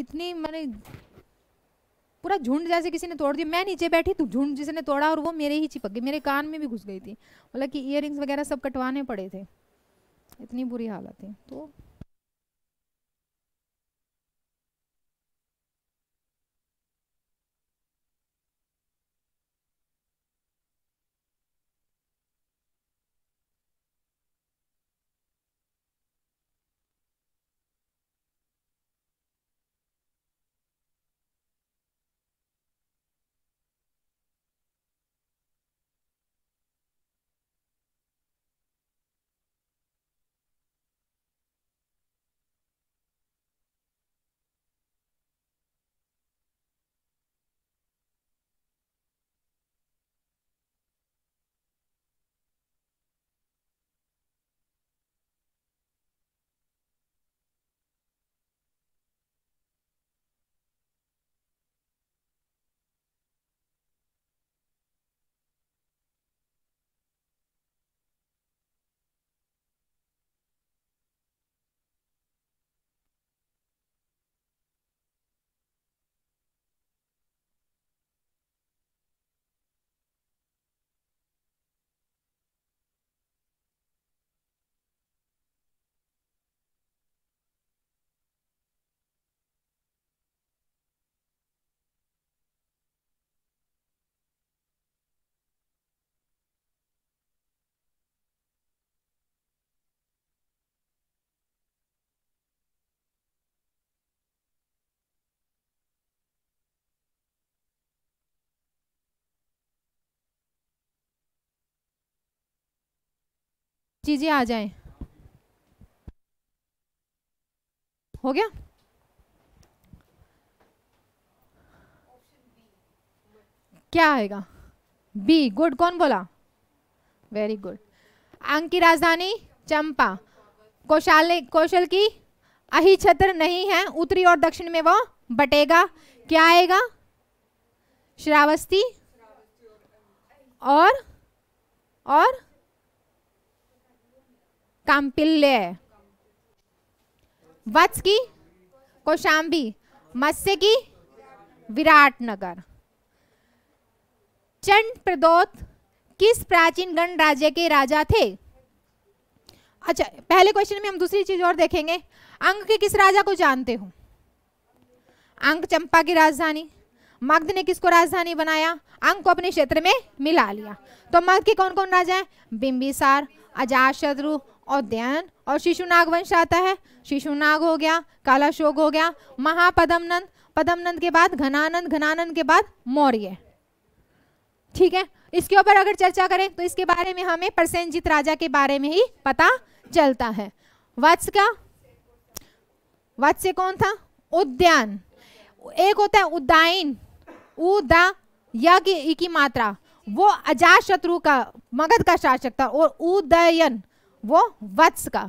इतनी मैंने पूरा झुंड जैसे किसी ने तोड़ दिया मैं नीचे बैठी तो झुंड जिसने तोड़ा और वो मेरे ही चिपक गई मेरे कान में भी घुस गई थी मतलब कि इयर वगैरह सब कटवाने पड़े थे इतनी बुरी हालत थी तो चीज़ें आ जाएं हो गया क्या आएगा बी गुड कौन बोला वेरी गुड अंक की राजधानी चंपा कौशाल कौशल की अही छत्र नहीं है उत्तरी और दक्षिण में वो बटेगा क्या आएगा श्रावस्ती और और काम्पिल्य वत्स की कोशाम्बी मत्स्य की विराट नगर चंड प्रदोत किस प्राचीन गण राज्य के राजा थे अच्छा पहले क्वेश्चन में हम दूसरी चीज और देखेंगे अंग के किस राजा को जानते हो अंग चंपा की राजधानी मग्ध ने किसको राजधानी बनाया अंग को अपने क्षेत्र में मिला लिया तो मग्ध के कौन कौन राजा हैं बिंबिसार अजाशत्रु और ध्यान और शिशु वंश आता है शिशु नाग हो गया काला शोक हो गया महापदमनंद पदमनंद के बाद घनानंद घनानंद के बाद मौर्य ठीक है इसके ऊपर अगर चर्चा करें तो इसके बारे में हमें प्रसेंजित राजा के बारे में ही पता चलता है वत्स का वत्स्य कौन था उद्यान एक होता है उदायन उदा यज्ञ की मात्रा वो अजात शत्रु का मगध का शासक था और उदयन वो वत्स का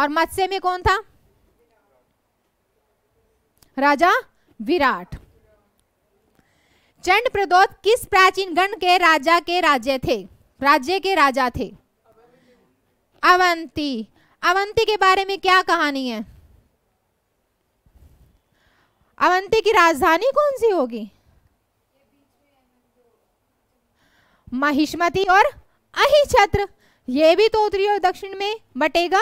और मत्स्य में कौन था राजा विराट चंड प्रदोत किस प्राचीन गण के राजा के राज्य थे राज्य के राजा थे अवंती अवंती के बारे में क्या कहानी है अवंती की राजधानी कौन सी होगी महिष्मती और अहिछत्र ये भी तो उत्तरी और दक्षिण में बटेगा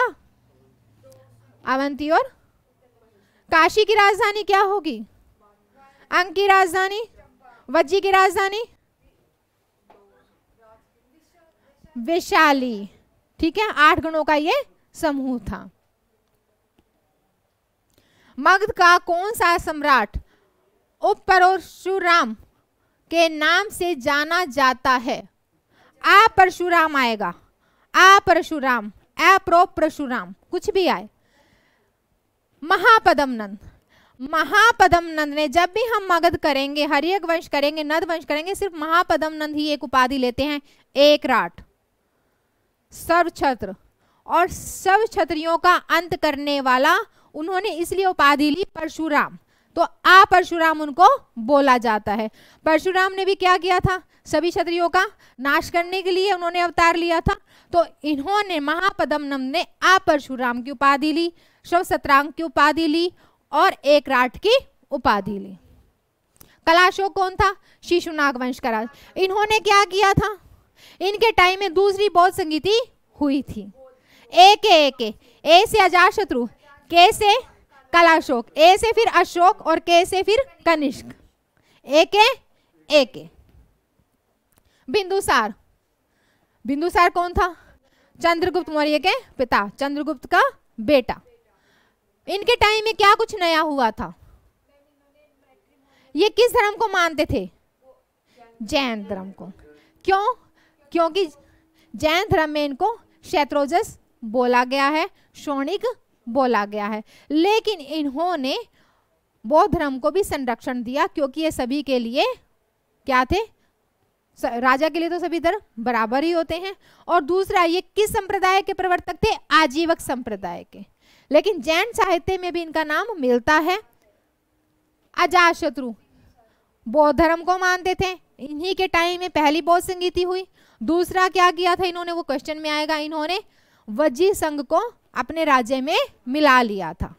अवंती और काशी की राजधानी क्या होगी अंग की राजधानी वज्जी की राजधानी विशाली ठीक है आठ गणों का ये समूह था मगध का कौन सा सम्राट परशुराम के नाम से जाना जाता है आ परशुराम आएगा आ परशुराम एप्रो परशुराम कुछ भी आए महापदम नंद महापदम नंद ने जब भी हम मगध करेंगे हरियक वंश करेंगे नद वंश करेंगे सिर्फ महापदम नंद ही एक उपाधि लेते हैं एक राट सर्व छत्र और सब छत्रियों का अंत करने वाला उन्होंने इसलिए उपाधि ली परशुराम तो आ परशुराम उनको बोला जाता है परशुराम ने भी क्या किया था सभी क्षत्रियो का नाश करने के लिए उन्होंने अवतार लिया था तो इन्होंने महापदम ने आ परशुराम की उपाधि ली शव सत्रांग की उपाधि ली और एक राठ की उपाधि ली कलाशोक कौन था शिशु वंश का राज इन्होंने क्या किया था इनके टाइम में दूसरी बौद्ध संगीति हुई थी ए एक ए के ए से के से कलाशोक ए से फिर अशोक और के से फिर कनिष्क ए के ए के बिंदुसार बिंदुसार कौन था चंद्रगुप्त मौर्य के पिता चंद्रगुप्त का बेटा इनके टाइम में क्या कुछ नया हुआ था ये किस धर्म को मानते थे जैन धर्म को क्यों क्योंकि जैन धर्म में इनको क्षेत्रोजस बोला गया है शोणिक बोला गया है लेकिन इन्होंने बौद्ध धर्म को भी संरक्षण दिया क्योंकि ये सभी के लिए क्या थे राजा के लिए तो सभी धर्म बराबर ही होते हैं और दूसरा ये किस संप्रदाय के प्रवर्तक थे आजीवक संप्रदाय के लेकिन जैन साहित्य में भी इनका नाम मिलता है अजाशत्रु बौद्ध धर्म को मानते थे इन्हीं के टाइम में पहली बौद्ध संगीति हुई दूसरा क्या किया था इन्होंने वो क्वेश्चन में आएगा इन्होंने वजी संघ को अपने राज्य में मिला लिया था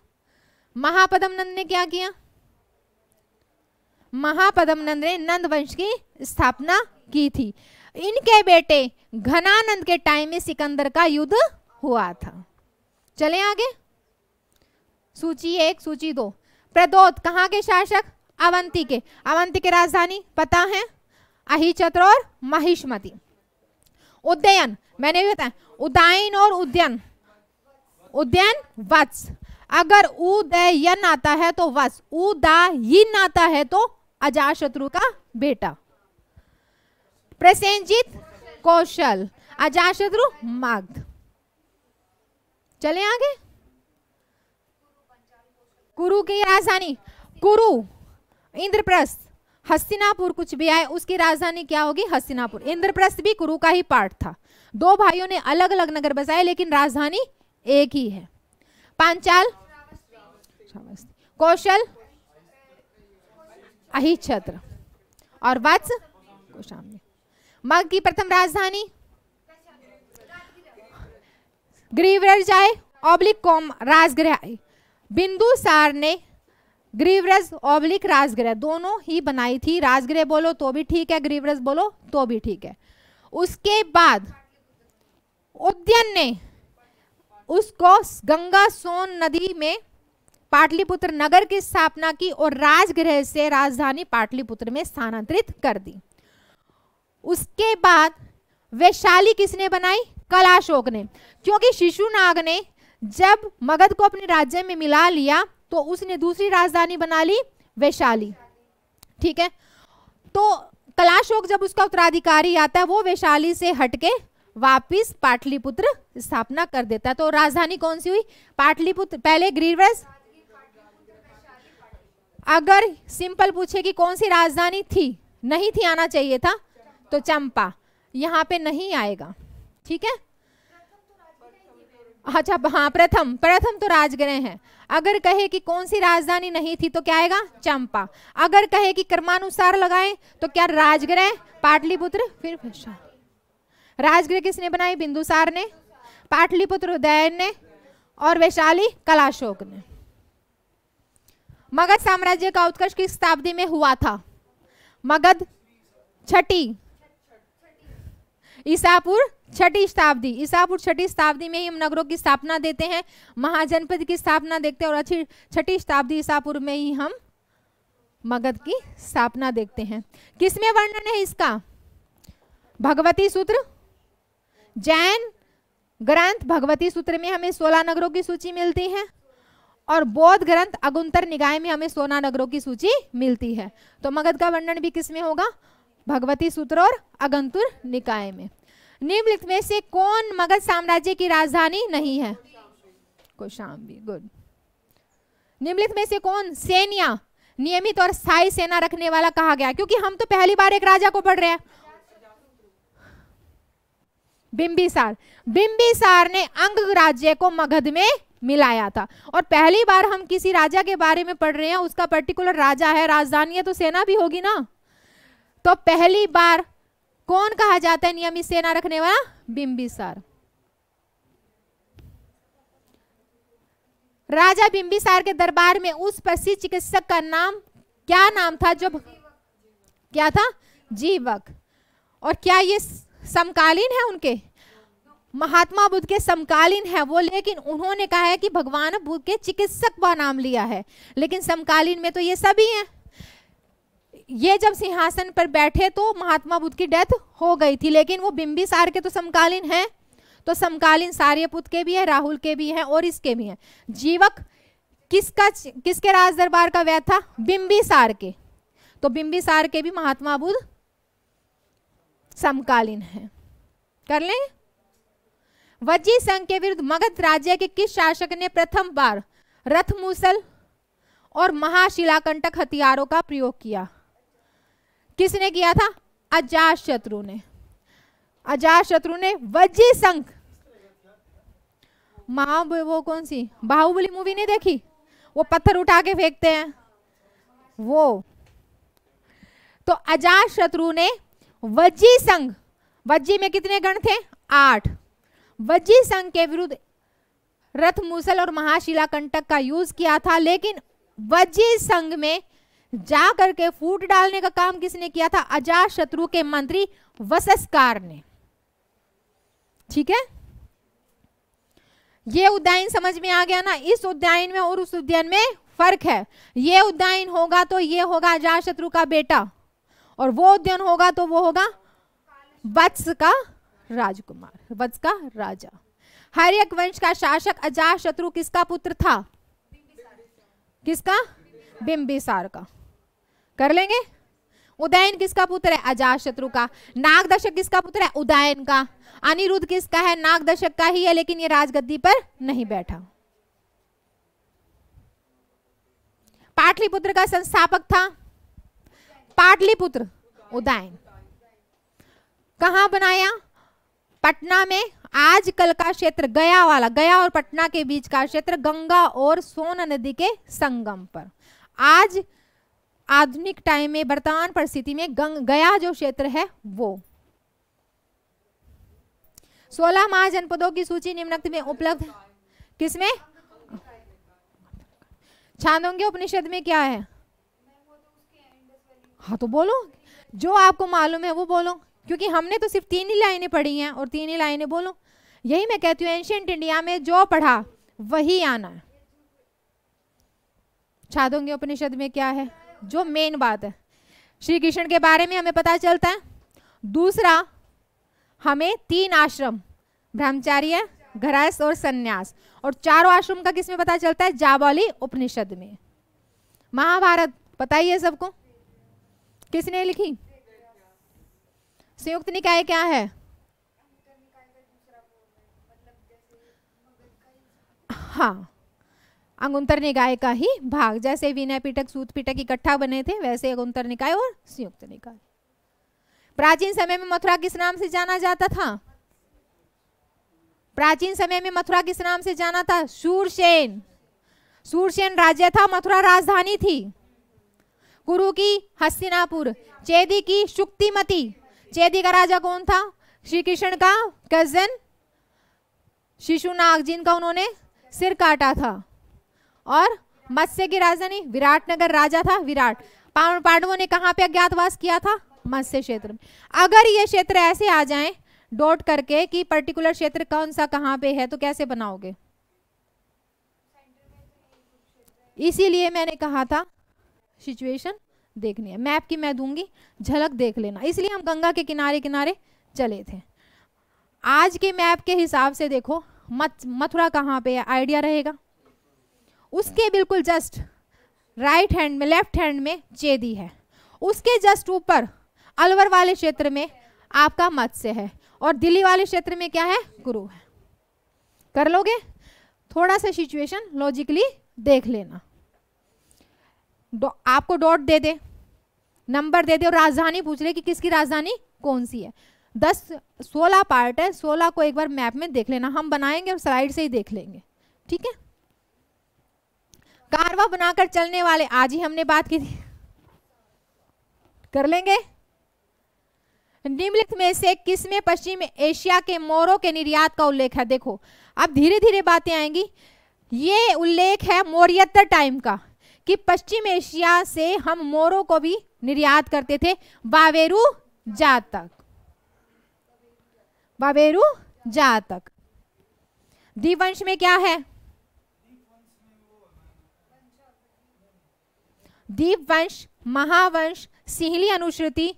महापदम नंद ने क्या किया महापदम नंद ने नंद वंश की स्थापना की थी इनके बेटे घनानंद के टाइम में सिकंदर का युद्ध हुआ था चले आगे सूची एक सूची दो प्रदोत कहाँ के शासक अवंती के अवंती की राजधानी पता है अहिचत्र और महिष्मती उद्दयन मैंने भी बताया उदयन और उद्यन उदयन वत्स अगर उदयन आता है तो वत्स उदायन आता है तो अजाशत्रु का बेटा प्रसेंजित कौशल अजाशत्रु माग्ध चले आगे कुरु की राजधानी कुरु इंद्रप्रस्थ हस्तिनापुर कुछ भी आए उसकी राजधानी क्या होगी हस्तिनापुर इंद्रप्रस्थ भी कुरु का ही पार्ट था दो भाइयों ने अलग अलग नगर बसाए लेकिन राजधानी एक ही है पांचाल कौशल छत्र और वत्स कौशाम्य मग की प्रथम राजधानी ग्रीवरज आए ओब्लिक कॉम राजगृह आए बिंदुसार ने ग्रीवरज ओब्लिक राजगृह दोनों ही बनाई थी राजगृह बोलो तो भी ठीक है ग्रीवरज बोलो तो भी ठीक है उसके बाद उद्यन ने उसको गंगा सोन नदी में पाटलिपुत्र नगर की स्थापना की और राजगृह से राजधानी पाटलिपुत्र में स्थानांतरित कर दी उसके बाद वैशाली किसने बनाई कलाशोक ने क्योंकि शिशुनाग ने जब मगध को अपने राज्य में मिला लिया तो उसने दूसरी राजधानी बना ली वैशाली ठीक है तो कलाशोक जब उसका उत्तराधिकारी आता है वो वैशाली से हटके वापिस पाटलिपुत्र स्थापना कर देता तो राजधानी कौन सी हुई पाटलिपुत्र पहले ग्रीवस अगर सिंपल पूछे कि कौन सी राजधानी थी नहीं थी आना चाहिए था तो चंपा यहाँ पे नहीं आएगा ठीक है अच्छा हाँ प्रथम प्रथम तो राजगृह है अगर कहे कि कौन सी राजधानी नहीं थी तो क्या आएगा चंपा अगर कहे कि कर्मानुसार लगाए तो क्या राजगृह पाटलिपुत्र फिर राजगृह किसने बनाई बिंदुसार ने पाटलिपुत्र उदयन ने और वैशाली कलाशोक ने मगध साम्राज्य का उत्कर्ष किस शताब्दी में हुआ था मगध छठी ईसापुर छठी शताब्दी ईसापुर छठी शताब्दी में ही हम नगरों की स्थापना देते हैं महाजनपद की स्थापना देखते हैं और अच्छी छठी शताब्दी ईसापुर में ही हम मगध की स्थापना देखते हैं किसमें वर्णन है इसका भगवती सूत्र जैन ग्रंथ भगवती सूत्र में हमें सोलह नगरों की सूची मिलती है और बौद्ध ग्रंथ अगुंतर निकाय में हमें सोना नगरों की सूची मिलती है तो मगध का वर्णन भी किस में होगा भगवती सूत्र और अगंतुर निकाय में निम्नलिखित में से कौन मगध साम्राज्य की राजधानी नहीं है कोशाम्बी गुड निम्नलिखित में से कौन सेनिया नियमित और स्थायी सेना रखने वाला कहा गया क्योंकि हम तो पहली बार एक राजा को पढ़ रहे हैं बिंबिसार बिंबिसार ने अंग राज्य को मगध में मिलाया था और पहली बार हम किसी राजा के बारे में पढ़ रहे हैं उसका पर्टिकुलर राजा है राजधानी है तो सेना भी होगी ना तो पहली बार कौन कहा जाता है नियमित सेना रखने वाला बिंबिसार राजा बिंबिसार के दरबार में उस प्रसिद्ध चिकित्सक का नाम क्या नाम था जो क्या था जीवक और क्या ये समकालीन है उनके महात्मा बुद्ध के समकालीन है वो लेकिन उन्होंने कहा है कि भगवान बुद्ध के चिकित्सक का नाम लिया है लेकिन समकालीन में तो ये सभी हैं ये जब सिंहासन पर बैठे तो महात्मा बुद्ध की डेथ हो गई थी लेकिन वो बिंबिसार के तो समकालीन हैं तो समकालीन पुत्र के भी हैं राहुल के भी हैं और इसके भी हैं जीवक किसका किसके राज दरबार का वैध था बिंबिसार के तो बिंबिसार के भी महात्मा बुद्ध समकालीन है कर लें वज्जी संघ के विरुद्ध मगध राज्य के किस शासक ने प्रथम बार रथ मूसल और महाशिलाकंटक हथियारों का प्रयोग किया किसने किया था अजात शत्रु ने अजात शत्रु ने वज्जी संघ माँ वो कौन सी बाहुबली मूवी नहीं देखी वो पत्थर उठा के फेंकते हैं वो तो अजात शत्रु ने वज्जी संघ वज्जी में कितने गण थे आठ वज्जी संघ के विरुद्ध रथ मूसल और महाशिला कंटक का यूज किया था लेकिन वज्जी संघ में जा करके फूट डालने का काम किसने किया था अजा शत्रु के मंत्री वसस्कार ने ठीक है ये उद्यान समझ में आ गया ना इस उद्यान में और उस उद्यान में फर्क है ये उद्यान होगा तो ये होगा अजा शत्रु का बेटा और वो उद्यन होगा तो वो होगा वत्स का राजकुमार वत्स का राजा हरियक वंश का शासक अजा शत्रु किसका पुत्र था किसका बिंबिसार का कर लेंगे उदयन किसका पुत्र है अजा शत्रु का नागदशक किसका पुत्र है उदयन का अनिरुद्ध किसका है नागदशक का ही है लेकिन ये राजगद्दी पर नहीं बैठा पाटलिपुत्र का संस्थापक था पाटलिपुत्र उदयन कहा बनाया पटना में आजकल का क्षेत्र गया वाला गया और पटना के बीच का क्षेत्र गंगा और सोन नदी के संगम पर आज आधुनिक टाइम में वर्तमान परिस्थिति में गंग गया जो क्षेत्र है वो सोलह महाजनपदों की सूची निम्न में उपलब्ध किसमें छांदोंगे उपनिषद में क्या है हाँ तो बोलो जो आपको मालूम है वो बोलो क्योंकि हमने तो सिर्फ तीन ही लाइनें पढ़ी हैं और तीन ही लाइनें बोलो यही मैं कहती हूँ एंशियंट इंडिया में जो पढ़ा वही आना है छादोंगे उपनिषद में क्या है जो मेन बात है श्री कृष्ण के बारे में हमें पता चलता है दूसरा हमें तीन आश्रम ब्रह्मचार्य घरस और सन्यास और चारों आश्रम का किसमें पता चलता है जावली उपनिषद में महाभारत पता ही है सबको किसने लिखी संयुक्त निकाय क्या है हाँ अंगुंतर निकाय का ही भाग जैसे विनय पीटक सूत पीटक इकट्ठा बने थे वैसे अंगुंतर निकाय और संयुक्त निकाय प्राचीन समय में मथुरा किस नाम से जाना जाता था प्राचीन समय में मथुरा किस नाम से जाना था सूरसेन सूरसेन राज्य था मथुरा राजधानी थी गुरु की हस्तिनापुर चेदी की शुक्तिमती चेदी का राजा कौन था श्री कृष्ण का कजन शिशुनाग जिनका उन्होंने सिर काटा था और मत्स्य की राजधानी विराटनगर राजा था विराट पांडवों ने कहाँ पे अज्ञातवास किया था मत्स्य क्षेत्र में अगर ये क्षेत्र ऐसे आ जाए डोट करके कि पर्टिकुलर क्षेत्र कौन सा कहाँ पे है तो कैसे बनाओगे इसीलिए मैंने कहा था सिचुएशन देखनी है मैप की मैं दूंगी झलक देख लेना इसलिए हम गंगा के किनारे किनारे चले थे आज के मैप के हिसाब से देखो मत मथुरा कहाँ पे है आइडिया रहेगा उसके बिल्कुल जस्ट राइट हैंड में लेफ्ट हैंड में चेदी है उसके जस्ट ऊपर अलवर वाले क्षेत्र में आपका मत्स्य है और दिल्ली वाले क्षेत्र में क्या है गुरु है कर लोगे थोड़ा सा सिचुएशन लॉजिकली देख लेना आपको डॉट दे दे नंबर दे दे और राजधानी पूछ ले कि किसकी राजधानी कौन सी है दस सोलह पार्ट है सोलह को एक बार मैप में देख लेना हम बनाएंगे और स्लाइड से ही देख लेंगे ठीक है कारवा बनाकर चलने वाले आज ही हमने बात की थी कर लेंगे निम्नलिखित में से किस में पश्चिम एशिया के मोरों के निर्यात का उल्लेख है देखो अब धीरे धीरे बातें आएंगी ये उल्लेख है मौर्यतर टाइम का कि पश्चिम एशिया से हम मोरों को भी निर्यात करते थे बावेरू जातक बावेरु बावेरू दीप वंश में क्या है दीपवंश महावंश सिहली अनुश्रुति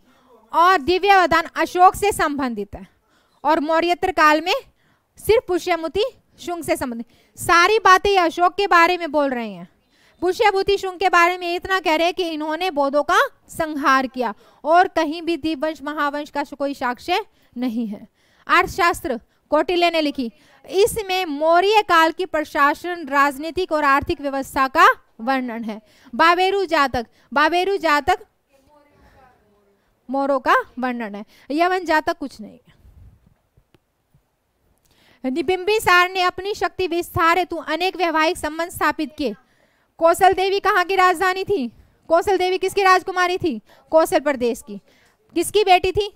और दिव्य अवदान अशोक से संबंधित है और मौर्यत्र काल में सिर्फ पुष्यमुति शुंग से संबंधित सारी बातें अशोक के बारे में बोल रहे हैं पुष्यभूति शुंग के बारे में इतना कह रहे हैं कि इन्होंने बौद्धों का संहार किया और कहीं भी दीपवंश महावंश का कोई साक्ष्य नहीं है अर्थशास्त्र कौटिल्य ने लिखी इसमें मौर्य काल की प्रशासन राजनीतिक और आर्थिक व्यवस्था का वर्णन है बाबेरू जातक बाबेरू जातक मोरों का वर्णन है यवन जातक कुछ नहीं निबिंबिसार ने अपनी शक्ति विस्तार हेतु अनेक वैवाहिक संबंध स्थापित किए कौशल देवी कहाँ की राजधानी थी कौशल देवी किसकी राजकुमारी थी कौशल प्रदेश की किसकी बेटी थी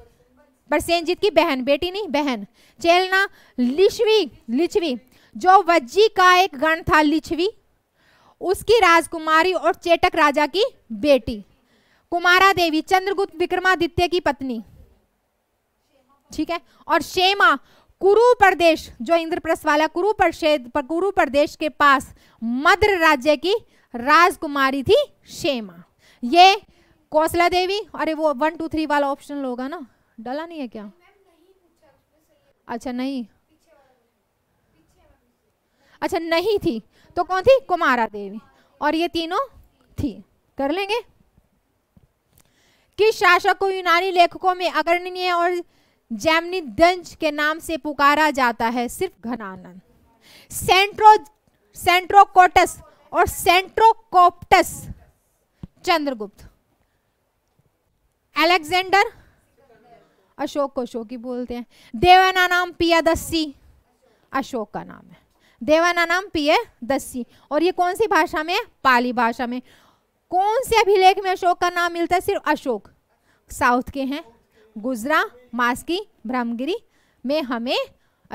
परसेनजीत की बहन बेटी नहीं बहन चेलना लिछवी लिछवी जो वज्जी का एक गण था लिछवी उसकी राजकुमारी और चेटक राजा की बेटी कुमारा देवी चंद्रगुप्त विक्रमादित्य की पत्नी ठीक है और शेमा कुरु प्रदेश जो इंद्रप्रस्थ वाला कुरु प्रदेश कुरु प्रदेश के पास मद्र राज्य की राजकुमारी थी शेमा ये कौसला देवी अरे वो वन टू थ्री वाला ऑप्शन होगा ना डला नहीं है क्या अच्छा नहीं अच्छा नहीं थी तो कौन थी कुमारा देवी और ये तीनों थी कर लेंगे किस शासक को यूनानी लेखकों में अग्रणीय और जैमनी दंज के नाम से पुकारा जाता है सिर्फ घनानंद सेंट्रो सेंट्रोकोटस और सेंट्रोकोप्टस चंद्रगुप्त एलेक्जेंडर अशोक को अशोक ही बोलते हैं देवाना नाम पिया दस्सी अशोक का नाम है देवाना नाम पिए दस्सी और ये कौन सी भाषा में पाली भाषा में कौन से अभिलेख में अशोक का नाम मिलता है सिर्फ अशोक साउथ के हैं गुजरा मास्की ब्रह्मगिरी में हमें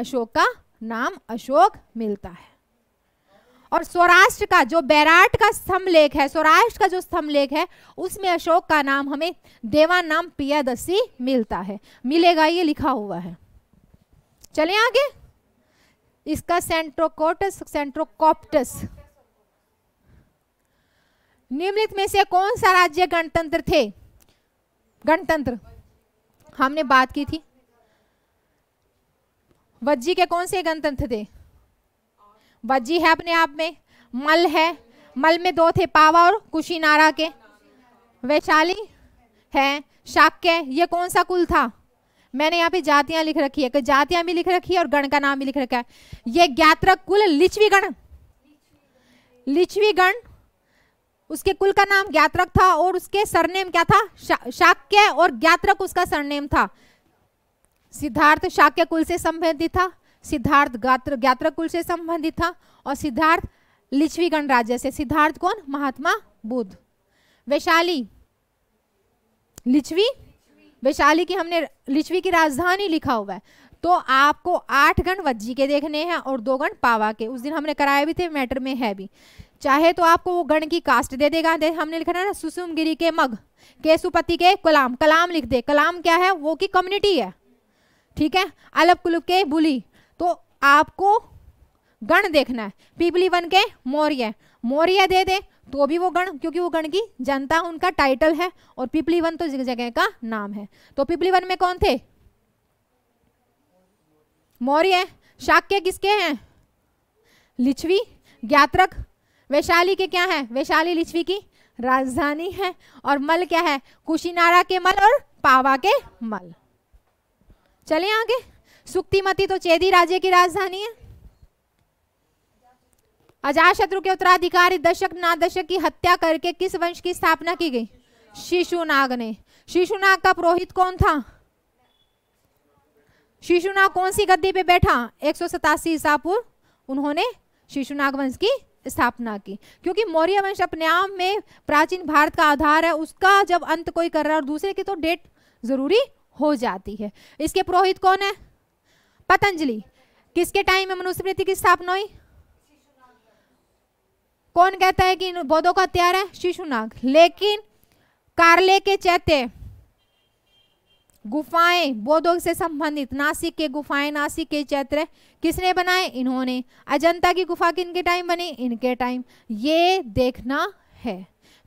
अशोक का नाम अशोक मिलता है और सौराष्ट्र का जो बैराट का स्तंभ लेख है सौराष्ट्र का जो स्तंभ लेख है उसमें अशोक का नाम हमें देवा नाम पियादसी मिलता है मिलेगा ये लिखा हुआ है चले आगे इसका सेंट्रोकोटस सेंट्रोकोप्टस निम्नलिखित में से कौन सा राज्य गणतंत्र थे गणतंत्र हमने बात की थी वज्जी के कौन से गणतंत्र थे वज्जी है अपने आप में मल है मल में दो थे पावा और कुशीनारा के वैशाली है शाक्य ये कौन सा कुल था मैंने यहाँ पे जातियां लिख रखी है जातियां भी लिख रखी है और गण का नाम भी लिख रखा है ये ज्ञात्रक कुल लिच्छवी गण लिच्छवी गण उसके कुल का नाम ज्ञातरक था और उसके सरनेम क्या था शा, शाक्य और ज्ञातरक उसका सरनेम था सिद्धार्थ शाक्य कुल से संबंधित था सिद्धार्थ ज्ञात्र कुल से संबंधित था और सिद्धार्थ लिच्छवी गणराज्य से सिद्धार्थ कौन महात्मा बुद्ध वैशाली लिच्छवी वैशाली की हमने लिच्छवी की राजधानी लिखा हुआ है तो आपको आठ गण वज्जी के देखने हैं और दो गण पावा के उस दिन हमने कराए भी थे मैटर में है भी चाहे तो आपको वो गण की कास्ट दे देगा दे, हमने लिखा ना सुसुम गिरी के मग केसुपति के कलाम कलाम लिख दे कलाम क्या है वो की कम्युनिटी है ठीक है अलब कुलुप के बुली तो आपको गण देखना है पीपली वन के मौर्य मौर्य दे दे तो भी वो गण क्योंकि वो गण की जनता उनका टाइटल है और पिपली वन तो जगह का नाम है तो पिपली वन में कौन थे मौर्य शाक्य किसके हैं लिच्छवी ज्ञात्रक वैशाली के क्या है वैशाली लिच्छवी की राजधानी है और मल क्या है कुशीनारा के मल और पावा के मल चले आगे सुक्तिमती तो चेदी राज्य की राजधानी है अजाशत्रु के उत्तराधिकारी दशक नादशक की हत्या करके किस वंश की स्थापना की गई शिशुनाग ने शिशुनाग का पुरोहित कौन था शिशुनाग कौन सी गद्दी पे बैठा एक सौ सतासी ईसापुर उन्होंने शिशुनाग वंश की स्थापना की क्योंकि मौर्य वंश अपने आप में प्राचीन भारत का आधार है उसका जब अंत कोई कर रहा है और दूसरे की तो डेट जरूरी हो जाती है इसके पुरोहित कौन है पतंजलि किसके टाइम में मनुस्मृति की स्थापना हुई कौन कहता है कि बौद्धों का हत्यार है शिशुनाग लेकिन कार्ले के चैत्य गुफाएं बौद्धों से संबंधित नासिक के गुफाएं नासिक के चैत्र किसने बनाए इन्होंने अजंता की गुफा किनके टाइम बनी इनके टाइम ये देखना है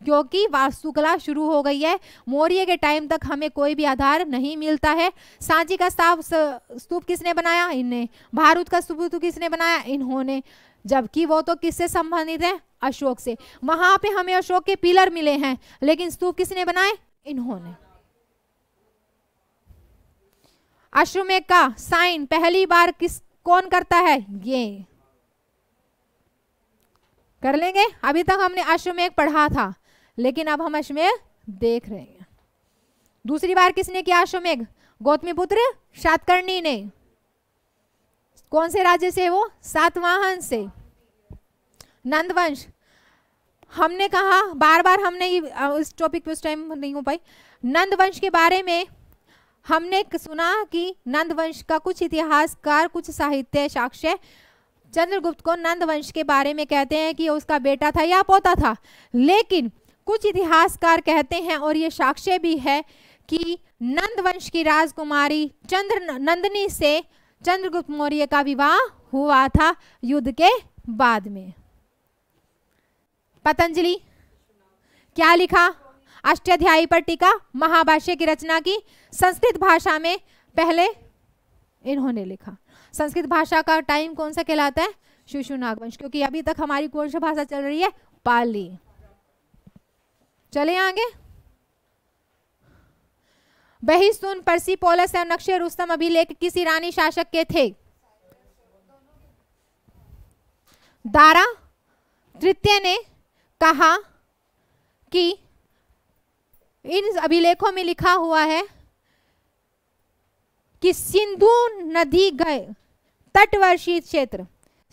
क्योंकि वास्तुकला शुरू हो गई है मौर्य के टाइम तक हमें कोई भी आधार नहीं मिलता है सांची का साफ स्तूप किसने बनाया इनने भारत का स्तूप तो किसने बनाया इन्होंने जबकि वो तो किससे संबंधित है अशोक से वहां पे हमें अशोक के पिलर मिले हैं लेकिन स्तूप किसने बनाए इन्होंने अश्वमेघ का साइन पहली बार किस कौन करता है ये कर लेंगे अभी तक हमने अश्वमेघ पढ़ा था लेकिन अब हम अश्वमेघ देख रहे हैं दूसरी बार किसने किया अश्वमेघ गौतमी पुत्र शातकर्णी ने कौन से राज्य से वो सातवाहन से नंदवंश हमने कहा बार बार हमने इस टॉपिक पे उस टाइम नहीं हो पाई नंदवंश के बारे में हमने सुना कि नंदवंश का कुछ इतिहासकार कुछ साहित्य साक्ष्य चंद्रगुप्त को नंदवंश के बारे में कहते हैं कि उसका बेटा था या पोता था लेकिन कुछ इतिहासकार कहते हैं और ये साक्ष्य भी है कि नंदवंश की राजकुमारी चंद्र नंदनी से चंद्रगुप्त मौर्य का विवाह हुआ था युद्ध के बाद में पतंजलि क्या लिखा अष्टाध्यायी पर टीका महाभाष्य की रचना की संस्कृत भाषा में पहले इन्होंने लिखा संस्कृत भाषा का टाइम कौन सा कहलाता है शिशु नागवंश क्योंकि अभी तक हमारी कौन सी भाषा चल रही है पाली चले आगे परसी पोलस और नक्शे रुस्तम अभिलेख किस ईरानी शासक के थे दारा तृतीय ने कहा कि इन अभिलेखों में लिखा हुआ है कि सिंधु नदी गए तटवर्षीय क्षेत्र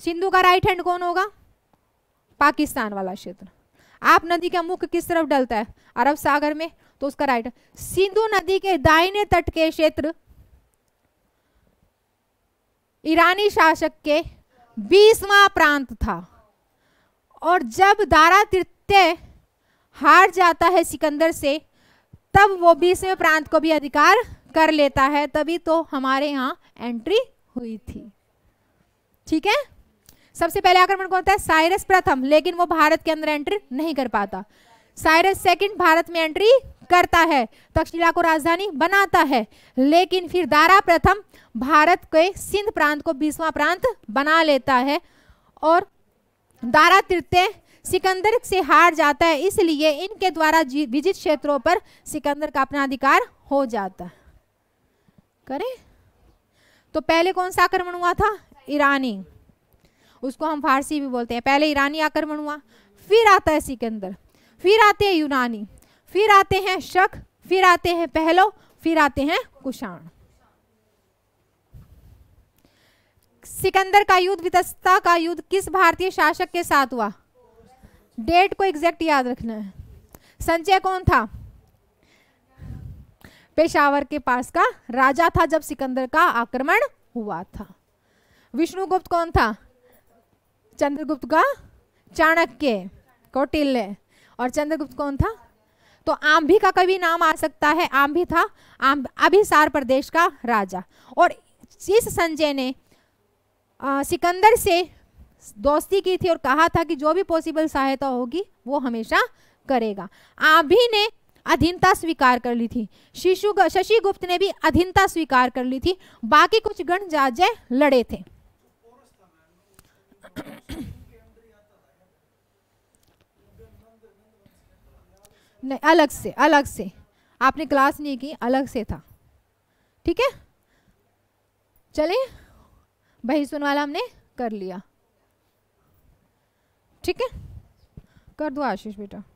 सिंधु का राइट हैंड कौन होगा पाकिस्तान वाला क्षेत्र आप नदी का मुख किस तरफ डलता है अरब सागर में तो उसका राइट सिंधु नदी के दाहिने तट के क्षेत्र ईरानी शासक के बीसवा प्रांत था और जब दारा तृतीय हार जाता है सिकंदर से तब वो बीसवें प्रांत को भी अधिकार कर लेता है तभी तो हमारे यहाँ एंट्री हुई थी ठीक है सबसे पहले आक्रमण कौन था साइरस प्रथम लेकिन वो भारत के अंदर एंट्री नहीं कर पाता साइरस सेकंड भारत में एंट्री करता है तक्षशिला को राजधानी बनाता है लेकिन फिर दारा प्रथम भारत के सिंध प्रांत को बीसवां प्रांत बना लेता है और दारा तृतीय सिकंदर से हार जाता है इसलिए इनके द्वारा विजित क्षेत्रों पर सिकंदर का अपना अधिकार हो जाता है करें तो पहले कौन सा आक्रमण हुआ था ईरानी उसको हम फारसी भी बोलते हैं पहले ईरानी आक्रमण हुआ फिर आता है सिकंदर फिर आते हैं यूनानी फिर आते हैं शक फिर आते हैं पहलो फिर आते हैं कुषाण सिकंदर का युद्ध वितस्ता का युद्ध किस भारतीय शासक के साथ हुआ डेट को एग्जैक्ट याद रखना है संचय कौन था पेशावर के पास का राजा था जब सिकंदर का आक्रमण हुआ था विष्णुगुप्त कौन था चंद्रगुप्त का चाणक्य कौटिल्य और चंद्रगुप्त कौन था तो आम्भी का कभी नाम आ सकता है आम्भी था आम अभिसार प्रदेश का राजा और इस संजय ने आ, सिकंदर से दोस्ती की थी और कहा था कि जो भी पॉसिबल सहायता होगी वो हमेशा करेगा आम्भी ने अधीनता स्वीकार कर ली थी शिशु शशि गुप्त ने भी अधीनता स्वीकार कर ली थी बाकी कुछ गण जाजे लड़े थे नहीं अलग से अलग से आपने क्लास नहीं की अलग से था ठीक है चले सुन वाला हमने कर लिया ठीक है कर दो आशीष बेटा